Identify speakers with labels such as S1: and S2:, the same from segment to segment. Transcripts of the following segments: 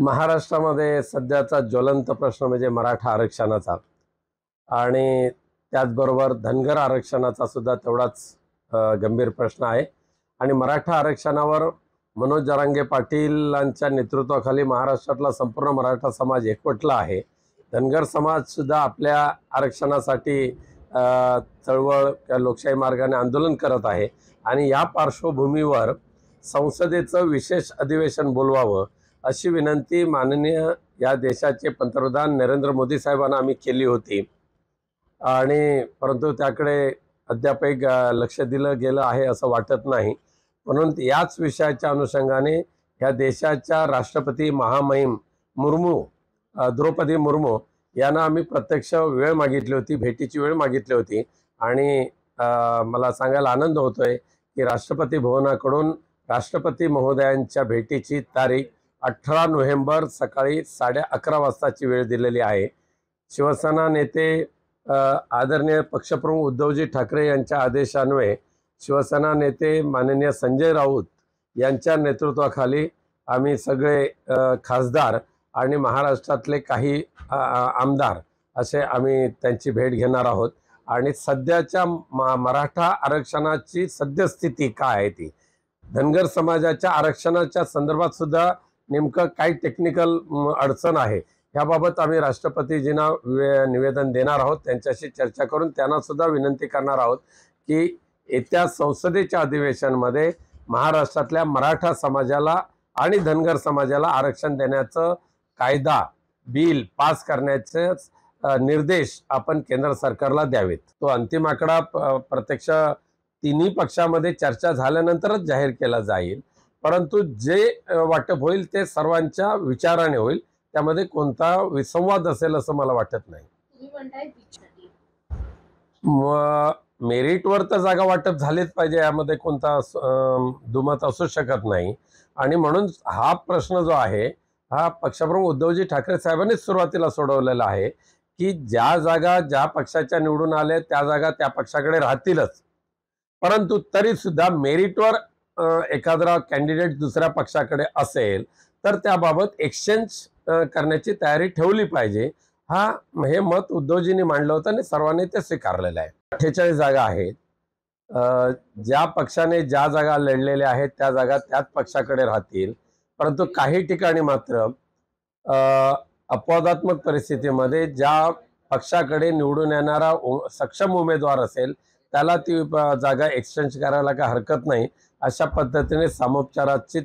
S1: महाराष्ट्रामध्ये सध्याचा ज्वलंत प्रश्न म्हणजे मराठा आरक्षणाचा आणि त्याचबरोबर धनगर आरक्षणाचा सुद्धा तेवढाच गंभीर प्रश्न आहे आणि मराठा आरक्षणावर मनोज जरांगे पाटीलांच्या नेतृत्वाखाली महाराष्ट्रातला संपूर्ण मराठा समाज एकवटला आहे धनगर समाज सुद्धा आपल्या आरक्षणासाठी चळवळ किंवा लोकशाही मार्गाने आंदोलन करत आहे आणि या पार्श्वभूमीवर संसदेचं विशेष अधिवेशन बोलवावं अशी विनंती माननीय या देशाचे पंतप्रधान नरेंद्र मोदी साहेबांना आम्ही केली होती आणि परंतु त्याकडे अद्याप एक लक्ष दिलं गेलं आहे असं वाटत नाही म्हणून याच विषयाच्या अनुषंगाने ह्या देशाच्या राष्ट्रपती महामहिम मुर्मू द्रौपदी मुर्मू यांना आम्ही प्रत्यक्ष वेळ मागितली होती भेटीची वेळ मागितली होती आणि मला सांगायला आनंद होतोय की राष्ट्रपती भवनाकडून राष्ट्रपती महोदयांच्या भेटीची तारीख अठरा नोव्हेंबर सकाळी साडे अकरा वाजताची वेळ दिलेली आहे शिवसेना नेते आदरणीय पक्षप्रमुख उद्धवजी ठाकरे यांच्या आदेशान्वये शिवसेना नेते माननीय संजय राऊत यांच्या नेतृत्वाखाली आम्ही सगळे खासदार आणि महाराष्ट्रातले काही आमदार असे आम्ही त्यांची भेट घेणार आहोत आणि सध्याच्या मराठा आरक्षणाची सद्यस्थिती काय आहे ती धनगर समाजाच्या आरक्षणाच्या संदर्भात सुद्धा नेमकं काय टेक्निकल अडचण आहे याबाबत आम्ही राष्ट्रपतीजींना निवेदन देणार आहोत त्यांच्याशी चर्चा करून त्यांना सुद्धा विनंती करणार आहोत की येत्या संसदेच्या अधिवेशनमध्ये महाराष्ट्रातल्या मराठा समाजाला आणि धनगर समाजाला आरक्षण देण्याचं कायदा बिल पास करण्याचे निर्देश आपण केंद्र सरकारला द्यावेत तो अंतिम आकडा प्रत्यक्ष तिन्ही पक्षामध्ये चर्चा झाल्यानंतरच जाहीर केला जाईल परंतु जे वाटप होईल ते सर्वांच्या विचाराने होईल त्यामध्ये कोणता विसंवाद असेल असं मला वाटत नाही मेरिटवर तर जागा वाटप झालीच पाहिजे यामध्ये कोणता दुमत असू शकत नाही आणि म्हणून हा प्रश्न जो आहे हा पक्षप्रमुख उद्धवजी ठाकरे साहेबांनीच सुरुवातीला सोडवलेला आहे की ज्या जागा ज्या पक्षाच्या निवडून आल्या त्या जागा त्या पक्षाकडे राहतीलच परंतु तरी सुद्धा मेरिटवर एखादा कॅन्डिडेट दुसऱ्या पक्षाकडे असेल तर त्याबाबत एक्सचेंज करण्याची तयारी ठेवली पाहिजे हा हे मत उद्धवजींनी मांडलं होतं आणि सर्वांनी ते स्वीकारलेलं आहे अठ्ठेचाळीस जागा आहेत ज्या पक्षाने ज्या जागा लढलेल्या आहेत त्या जागा त्याच पक्षाकडे राहतील परंतु काही ठिकाणी मात्र अपवादात्मक परिस्थितीमध्ये ज्या पक्षाकडे निवडून येणारा सक्षम उमेदवार असेल त्याला ती जागा एक्सचेंज करायला काय हरकत नाही अशा पद्धतीने सामोपचाराची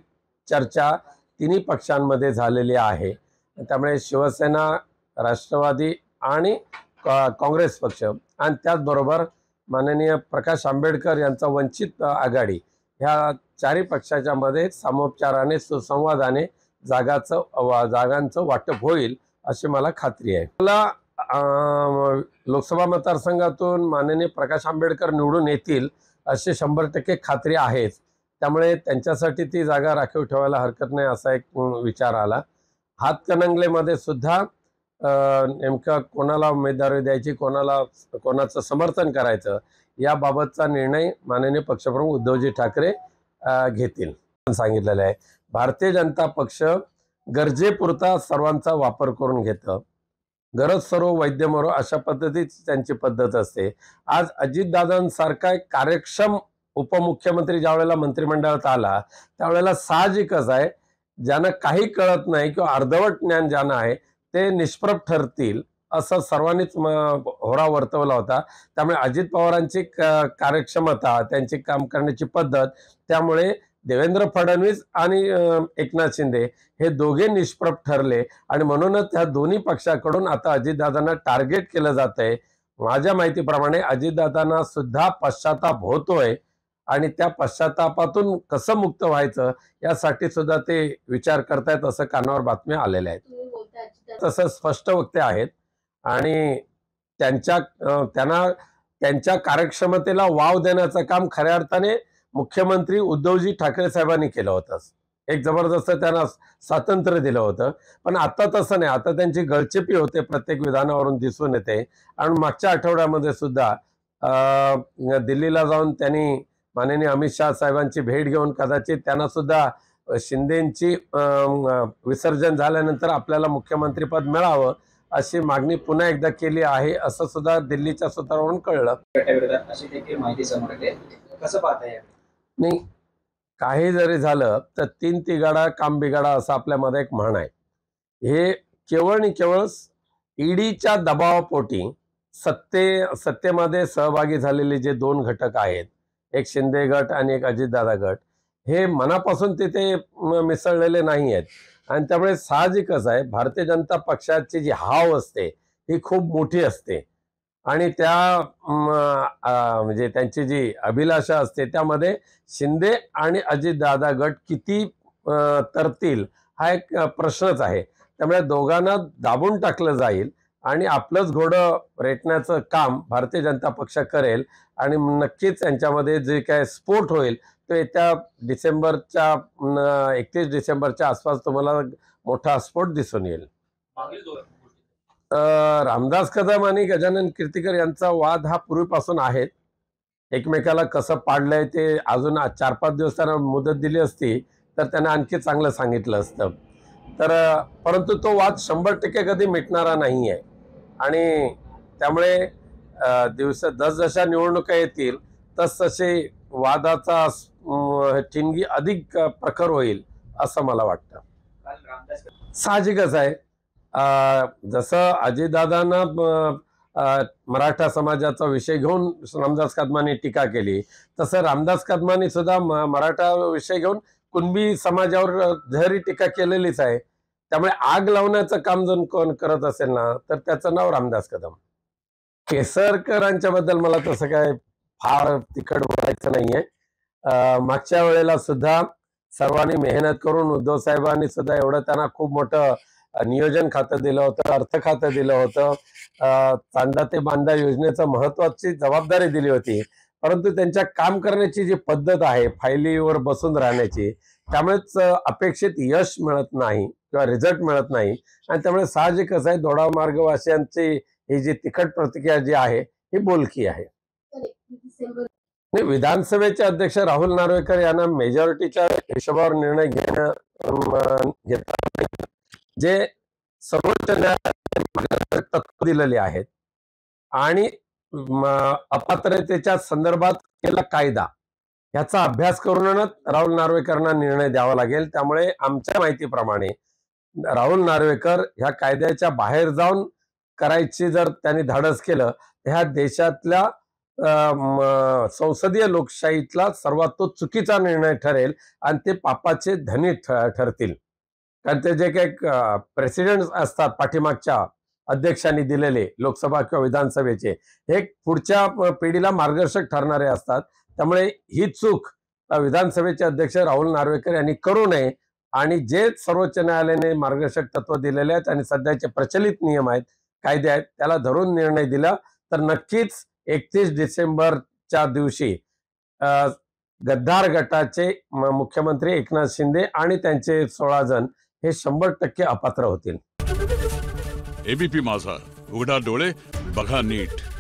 S1: चर्चा तिन्ही पक्षांमध्ये झालेली आहे त्यामुळे शिवसेना राष्ट्रवादी आणि काँग्रेस पक्ष आणि त्याचबरोबर माननीय प्रकाश आंबेडकर यांचा वंचित आघाडी ह्या चारही पक्षाच्या मध्ये सामोपचाराने सुसंवादाने जागाचं जागांचं वाटप होईल अशी मला खात्री आहे मला लोकसभा मतदारसंघातून माननीय प्रकाश आंबेडकर निवडून येतील असे शंभर टक्के खात्री आहेच त्यामुळे त्यांच्यासाठी ती जागा राखीव ठेवायला हरकत नाही असा एक विचार आला हातकणंगलेमध्ये सुद्धा नेमकं कोणाला उमेदवारी द्यायची कोणाला कोणाचं समर्थन करायचं याबाबतचा निर्णय माननीय पक्षप्रमुख उद्धवजी ठाकरे घेतील सांगितलेलं आहे भारतीय जनता पक्ष गरजेपुरता सर्वांचा वापर करून घेतं गरज सर्व वैद्य मरो अशा पद्धतीची त्यांची पद्धत असते आज अजितदादांसारखा एक कार्यक्षम उपमुख्यमंत्री वेळेला मंत्रिमंडळात आला त्यावेळेला साहजिकच आहे ज्यांना काही कळत नाही किंवा अर्धवट ज्ञान ज्यांना आहे ते निष्प्रभ ठरतील असं सर्वांनीच होरा वर्तवला होता त्यामुळे अजित पवारांची कार्यक्षमता त्यांची काम करण्याची पद्धत त्यामुळे देवेंद्र फडणवीस आणि एकनाथ शिंदे हे दोघे निष्प्रभ ठरले आणि म्हणूनच त्या दोन्ही पक्षाकडून आता अजितदादांना टार्गेट केलं जात आहे माझ्या माहितीप्रमाणे अजितदादांना सुद्धा पश्चाताप होतोय आणि त्या पश्चातापातून कसं मुक्त व्हायचं यासाठी सुद्धा ते विचार करतायत असं कानावर बातम्या आलेल्या आहेत तसं स्पष्ट वक्ते आहेत आणि त्यांच्या त्यांना त्यांच्या कार्यक्षमतेला वाव देण्याचं काम खऱ्या अर्थाने मुख्यमंत्री उद्धवजी ठाकरे साहेबांनी केलं होतं एक जबरदस्त त्यांना स्वातंत्र्य दिलं होतं पण आता तसं नाही आता त्यांची गळचेपी होते प्रत्येक विधानावरून दिसून येते आणि मागच्या आठवड्यामध्ये सुद्धा दिल्लीला जाऊन त्यांनी माननीय अमित शाह साहेबांची भेट घेऊन कदाचित त्यांना सुद्धा शिंदेची विसर्जन झाल्यानंतर आपल्याला मुख्यमंत्रीपद मिळावं अशी मागणी पुन्हा एकदा केली आहे असं सुद्धा दिल्लीच्या सूत्रावरून कळलं माहिती समोर कसं पाहताय नाही काही जरी झालं तर तीन तिगाडा काम बिगाडा असं आपल्यामध्ये एक म्हण आहे हे केवळ आणि केवळ ईडीच्या दबावापोटी सत्ते सत्तेमध्ये सहभागी झालेले जे दोन घटक आहेत एक शिंदे गट आणि एक अजितदादा गट हे मनापासून तिथे मिसळलेले नाही आहेत आणि त्यामुळे साहजिकच आहे भारतीय जनता पक्षाची जी हाव असते ही खूप मोठी असते आणि त्या म्हणजे त्यांची जी अभिलाषा असते त्यामध्ये शिंदे आणि अजितदादा गट किती तरतील हा एक प्रश्नच आहे त्यामुळे दोघांना दाबून टाकलं जाईल आणि आपलंच घोडं रेटण्याचं काम भारतीय जनता पक्ष करेल आणि नक्कीच त्यांच्यामध्ये जे काय स्फोट होईल तो येत्या डिसेंबरच्या एकतीस डिसेंबरच्या आसपास तुम्हाला मोठा स्फोट दिसून येईल रामदास कदम आणि गजानन कीर्तिकर यांचा वाद हा पूर्वीपासून आहे एकमेकाला कसं पाडलंय ते अजून चार पाच दिवस त्यांना मुदत दिली असती तर त्यांना आणखी चांगलं सांगितलं असतं तर परंतु तो वाद शंभर टक्के कधी मिटणारा नाही आहे आणि त्यामुळे दिवस जशा निवडणुका येतील तसतसे वादाचा ठिणगी अधिक प्रखर होईल असं मला वाटतं साहजिकच आहे जसं अजितदादांना मराठा समाजाचा विषय घेऊन रामदास कदमांनी टीका केली तसं रामदास कदमांनी सुद्धा मराठा विषय घेऊन कुणबी समाजावर जरी टीका केलेलीच आहे त्यामुळे आग लावण्याचं काम जर कोण करत असेल ना तर त्याचं नाव रामदास कदम केसरकरांच्या बद्दल मला तसं काय फार तिखट बोलायचं नाहीये मागच्या वेळेला सुद्धा सर्वांनी मेहनत करून उद्धव साहेबांनी सुद्धा एवढं त्यांना खूप मोठं नियोजन खातं दिलं होतं अर्थ खातं दिलं होतं चांदा ते बांधा योजनेचं महत्वाची जबाबदारी दिली होती परंतु त्यांच्या काम करण्याची जी पद्धत आहे फायलीवर बसून राहण्याची त्यामुळेच अपेक्षित यश मिळत नाही किंवा रिझल्ट मिळत नाही आणि त्यामुळे साहजिकच आहे दोडा मार्गवासियांची ही जी तिखट प्रतिक्रिया जी आहे ही बोलकी आहे विधानसभेचे अध्यक्ष राहुल नार्वेकर यांना मेजॉरिटीच्या हिशोबावर निर्णय घेणं घेत जे सर्वोच्च न्यायालयाने तत्व दिलेले आहेत आणि अपात्रतेच्या संदर्भात केला कायदा याचा अभ्यास करूनच राहुल नार्वेकरांना निर्णय द्यावा लागेल त्यामुळे आमच्या माहितीप्रमाणे राहुल नार्वेकर ह्या कायद्याच्या बाहेर जाऊन करायची जर त्यांनी धाडस केलं ह्या देशातल्या संसदीय लोकशाहीतला सर्वात तो चुकीचा निर्णय ठरेल आणि ते पापाचे धनी ठरतील कारण ते जे काही प्रेसिडेंट असतात पाठीमागच्या अध्यक्षांनी दिलेले लोकसभा किंवा विधानसभेचे हे पुढच्या पिढीला मार्गदर्शक ठरणारे असतात त्यामुळे ही चूक विधानसभेचे अध्यक्ष राहुल नार्वेकर यांनी करू नये आणि जे सर्वोच्च न्यायालयाने मार्गदर्शक तत्व दिलेले आहेत आणि सध्याचे प्रचलित नियम आहेत कायदे आहेत त्याला धरून निर्णय दिला तर नक्कीच एकतीस डिसेंबरच्या दिवशी गद्दार गटाचे मुख्यमंत्री एकनाथ शिंदे आणि त्यांचे सोळा जण हे शंभर टक्के अपात्र होतील एबीपी माझा उघडा डोळे बघा नीट